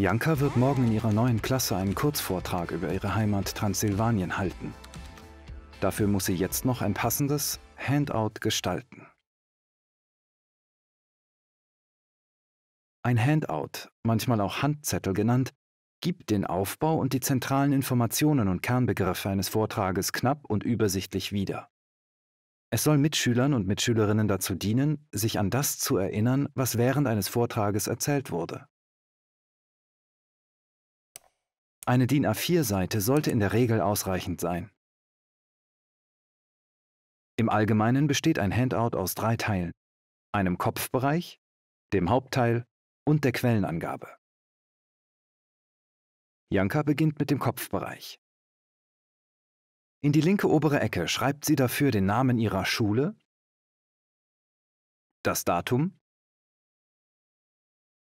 Janka wird morgen in ihrer neuen Klasse einen Kurzvortrag über ihre Heimat Transsilvanien halten. Dafür muss sie jetzt noch ein passendes Handout gestalten. Ein Handout, manchmal auch Handzettel genannt, gibt den Aufbau und die zentralen Informationen und Kernbegriffe eines Vortrages knapp und übersichtlich wieder. Es soll Mitschülern und Mitschülerinnen dazu dienen, sich an das zu erinnern, was während eines Vortrages erzählt wurde. Eine DIN A4-Seite sollte in der Regel ausreichend sein. Im Allgemeinen besteht ein Handout aus drei Teilen, einem Kopfbereich, dem Hauptteil und der Quellenangabe. Janka beginnt mit dem Kopfbereich. In die linke obere Ecke schreibt sie dafür den Namen ihrer Schule, das Datum,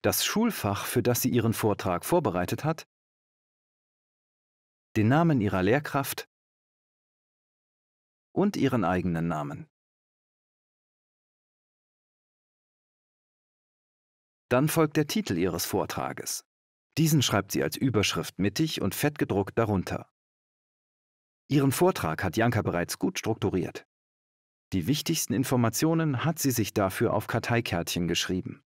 das Schulfach, für das sie ihren Vortrag vorbereitet hat den Namen ihrer Lehrkraft und ihren eigenen Namen. Dann folgt der Titel ihres Vortrages. Diesen schreibt sie als Überschrift mittig und fett gedruckt darunter. Ihren Vortrag hat Janka bereits gut strukturiert. Die wichtigsten Informationen hat sie sich dafür auf Karteikärtchen geschrieben.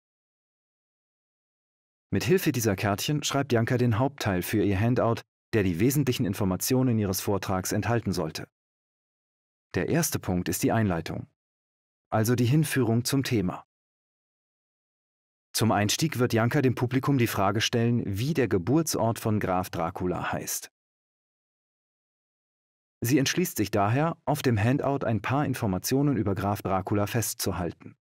Mit Hilfe dieser Kärtchen schreibt Janka den Hauptteil für ihr Handout der die wesentlichen Informationen Ihres Vortrags enthalten sollte. Der erste Punkt ist die Einleitung, also die Hinführung zum Thema. Zum Einstieg wird Janka dem Publikum die Frage stellen, wie der Geburtsort von Graf Dracula heißt. Sie entschließt sich daher, auf dem Handout ein paar Informationen über Graf Dracula festzuhalten.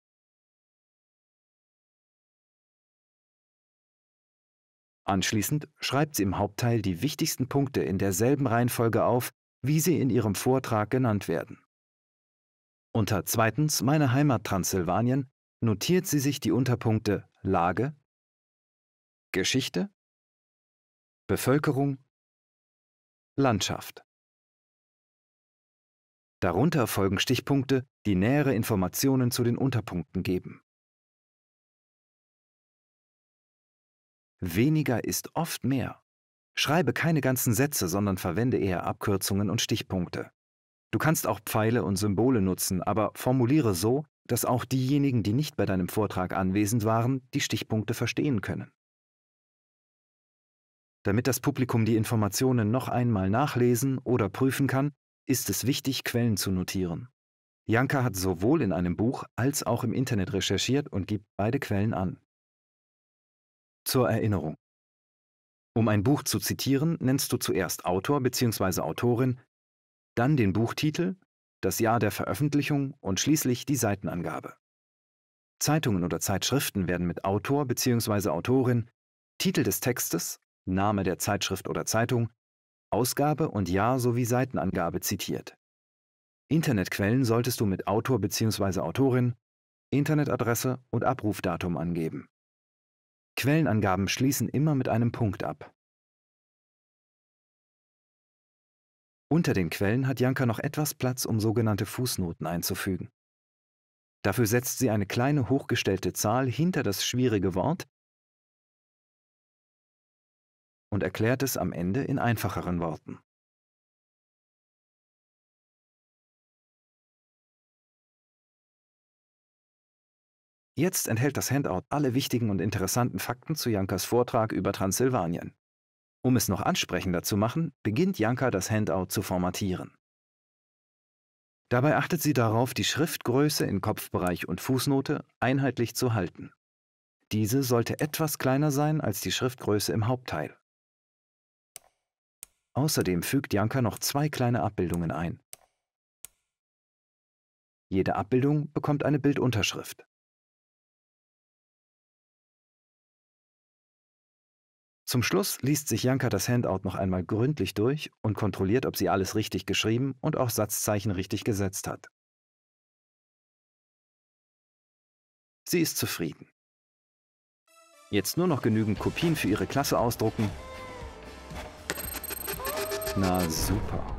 Anschließend schreibt sie im Hauptteil die wichtigsten Punkte in derselben Reihenfolge auf, wie sie in ihrem Vortrag genannt werden. Unter zweitens Meine Heimat Transsilvanien notiert sie sich die Unterpunkte Lage, Geschichte, Bevölkerung, Landschaft. Darunter folgen Stichpunkte, die nähere Informationen zu den Unterpunkten geben. Weniger ist oft mehr. Schreibe keine ganzen Sätze, sondern verwende eher Abkürzungen und Stichpunkte. Du kannst auch Pfeile und Symbole nutzen, aber formuliere so, dass auch diejenigen, die nicht bei deinem Vortrag anwesend waren, die Stichpunkte verstehen können. Damit das Publikum die Informationen noch einmal nachlesen oder prüfen kann, ist es wichtig, Quellen zu notieren. Janka hat sowohl in einem Buch als auch im Internet recherchiert und gibt beide Quellen an. Zur Erinnerung. Um ein Buch zu zitieren, nennst du zuerst Autor bzw. Autorin, dann den Buchtitel, das Jahr der Veröffentlichung und schließlich die Seitenangabe. Zeitungen oder Zeitschriften werden mit Autor bzw. Autorin, Titel des Textes, Name der Zeitschrift oder Zeitung, Ausgabe und Jahr sowie Seitenangabe zitiert. Internetquellen solltest du mit Autor bzw. Autorin, Internetadresse und Abrufdatum angeben. Quellenangaben schließen immer mit einem Punkt ab. Unter den Quellen hat Janka noch etwas Platz, um sogenannte Fußnoten einzufügen. Dafür setzt sie eine kleine hochgestellte Zahl hinter das schwierige Wort und erklärt es am Ende in einfacheren Worten. Jetzt enthält das Handout alle wichtigen und interessanten Fakten zu Jankas Vortrag über Transsilvanien. Um es noch ansprechender zu machen, beginnt Janka das Handout zu formatieren. Dabei achtet sie darauf, die Schriftgröße in Kopfbereich und Fußnote einheitlich zu halten. Diese sollte etwas kleiner sein als die Schriftgröße im Hauptteil. Außerdem fügt Janka noch zwei kleine Abbildungen ein. Jede Abbildung bekommt eine Bildunterschrift. Zum Schluss liest sich Janka das Handout noch einmal gründlich durch und kontrolliert, ob sie alles richtig geschrieben und auch Satzzeichen richtig gesetzt hat. Sie ist zufrieden. Jetzt nur noch genügend Kopien für ihre Klasse ausdrucken. Na super.